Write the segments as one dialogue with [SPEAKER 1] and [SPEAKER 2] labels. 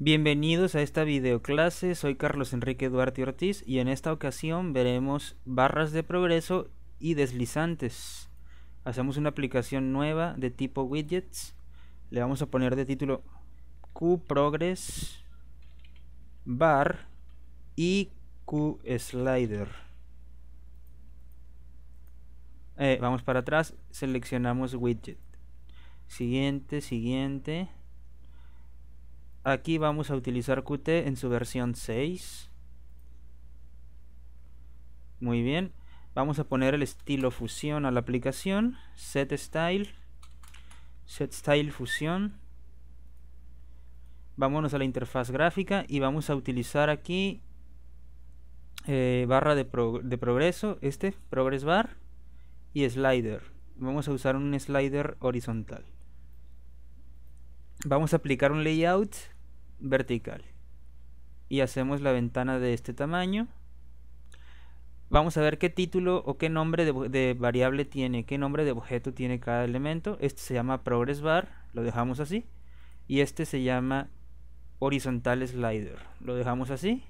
[SPEAKER 1] Bienvenidos a esta videoclase, soy Carlos Enrique Duarte Ortiz y en esta ocasión veremos barras de progreso y deslizantes. Hacemos una aplicación nueva de tipo widgets, le vamos a poner de título progress, Bar y QSlider. slider eh, vamos para atrás, seleccionamos widget. Siguiente, siguiente Aquí vamos a utilizar Qt en su versión 6. Muy bien. Vamos a poner el estilo fusión a la aplicación. Set style. Set style fusión. Vámonos a la interfaz gráfica y vamos a utilizar aquí eh, barra de, de progreso, este, progress bar y slider. Vamos a usar un slider horizontal. Vamos a aplicar un layout vertical y hacemos la ventana de este tamaño vamos a ver qué título o qué nombre de, variable tiene, qué nombre de objeto tiene cada elemento. Este se llama progress bar, lo dejamos así. Y este se llama horizontal slider, lo dejamos así.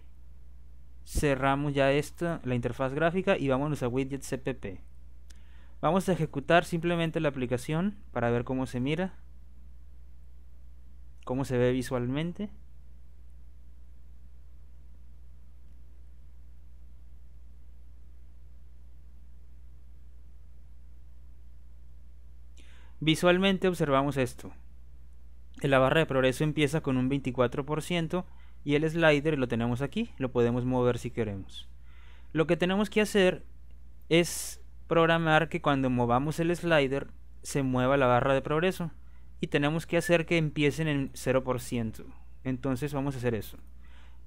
[SPEAKER 1] Cerramos ya esta, la interfaz gráfica y vámonos a widget cpp. Vamos a ejecutar simplemente la aplicación para ver cómo se mira cómo se ve visualmente. Visualmente observamos esto. La barra de progreso empieza con un 24% y el slider lo tenemos aquí, lo podemos mover si queremos. Lo que tenemos que hacer es programar que cuando movamos el slider se mueva la barra de progreso y tenemos que hacer que empiecen en 0%. Entonces vamos a hacer eso.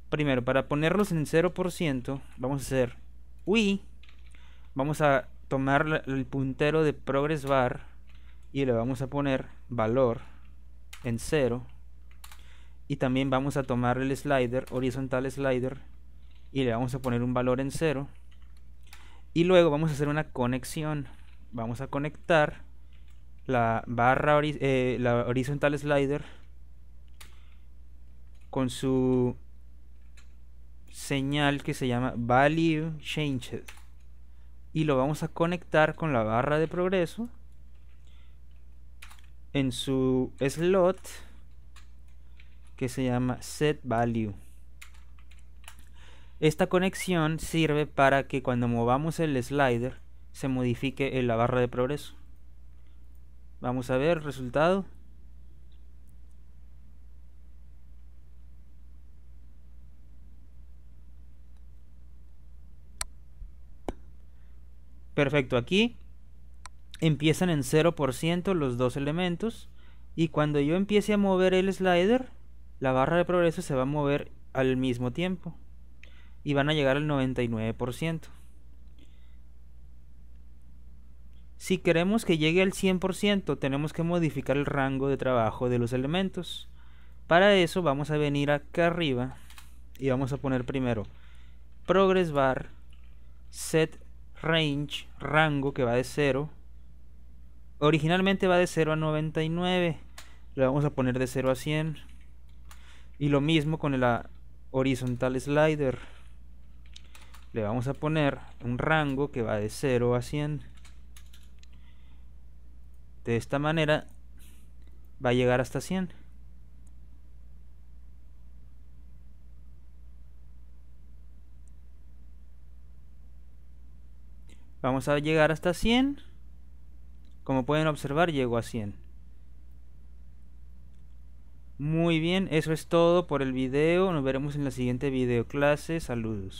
[SPEAKER 1] Primero, para ponerlos en 0%, vamos a hacer UI. Vamos a tomar el puntero de progress bar y le vamos a poner valor en 0. Y también vamos a tomar el slider, horizontal slider, y le vamos a poner un valor en 0. Y luego vamos a hacer una conexión. Vamos a conectar la barra eh, la horizontal slider con su señal que se llama value changed y lo vamos a conectar con la barra de progreso en su slot que se llama set value esta conexión sirve para que cuando movamos el slider se modifique en la barra de progreso Vamos a ver el resultado. Perfecto, aquí empiezan en 0% los dos elementos y cuando yo empiece a mover el slider, la barra de progreso se va a mover al mismo tiempo y van a llegar al 99%. Si queremos que llegue al 100%, tenemos que modificar el rango de trabajo de los elementos. Para eso vamos a venir acá arriba y vamos a poner primero progress bar set range rango que va de 0 originalmente va de 0 a 99 le vamos a poner de 0 a 100 y lo mismo con la horizontal slider le vamos a poner un rango que va de 0 a 100 de esta manera va a llegar hasta 100. Vamos a llegar hasta 100. Como pueden observar, llego a 100. Muy bien, eso es todo por el video. Nos veremos en la siguiente video clase. Saludos.